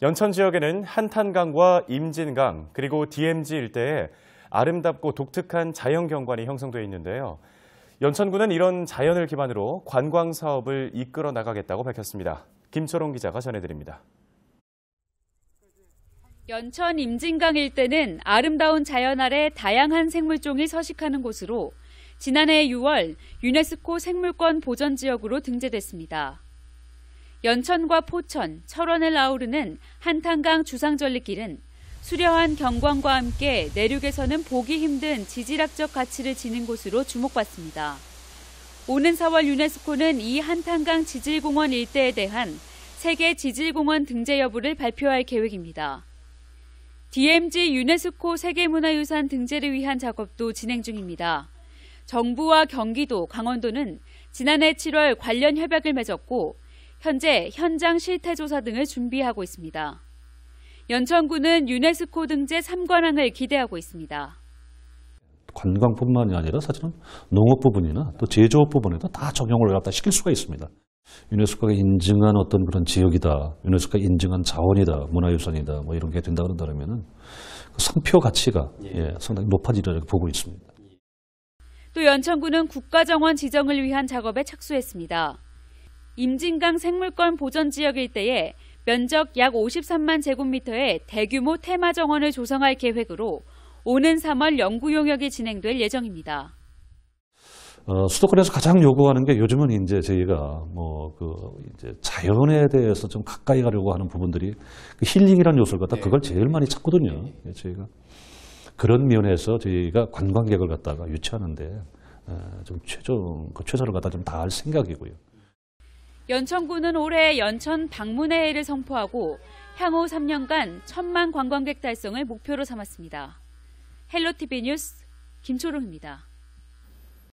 연천 지역에는 한탄강과 임진강 그리고 DMZ 일대에 아름답고 독특한 자연경관이 형성돼 있는데요. 연천군은 이런 자연을 기반으로 관광 사업을 이끌어 나가겠다고 밝혔습니다. 김철홍 기자가 전해드립니다. 연천 임진강 일대는 아름다운 자연 아래 다양한 생물종이 서식하는 곳으로 지난해 6월 유네스코 생물권 보전 지역으로 등재됐습니다. 연천과 포천, 철원을 아우르는 한탄강 주상절리길은 수려한 경관과 함께 내륙에서는 보기 힘든 지질학적 가치를 지닌 곳으로 주목받습니다. 오는 4월 유네스코는 이 한탄강 지질공원 일대에 대한 세계 지질공원 등재 여부를 발표할 계획입니다. DMZ 유네스코 세계문화유산 등재를 위한 작업도 진행 중입니다. 정부와 경기도, 강원도는 지난해 7월 관련 협약을 맺었고 현재 현장 실태 조사 등을 준비하고 있습니다. 연천군은 유네스코 등재 3관왕을 기대하고 있습니다. 관광뿐만이 아니라 사실은 농업 부분이나 또 제조업 부분에도 다 적용을 갖다 시킬 수가 있습니다. 유네스코가 인증한 어떤 그런 지역이다, 유네스코가 인증한 자원이다, 문화유산이다, 뭐 이런 게 된다 그런다면 그 상표 가치가 예, 예 상당히 높아지리라고 보고 있습니다. 또 연천군은 국가정원 지정을 위한 작업에 착수했습니다. 임진강 생물권 보전 지역 일때에 면적 약 53만 제곱미터의 대규모 테마 정원을 조성할 계획으로 오는 3월 연구 용역이 진행될 예정입니다. 어, 수도권에서 가장 요구하는 게 요즘은 이제 저희가 뭐 그 이제 자연에 대해서 좀 가까이 가려고 하는 부분들이 그 힐링이라는 요소를 갖다 네. 그걸 제일 많이 찾거든요. 네. 예, 저희가 그런 면에서 저희가 관광객을 갖다가 유치하는데 어, 좀 최종 그 최선을 갖다 좀 다할 생각이고요. 연천군은 올해 연천 방문회를 선포하고 향후 3년간 천만 관광객 달성을 목표로 삼았습니다. 헬로티비 뉴스 김초롱입니다.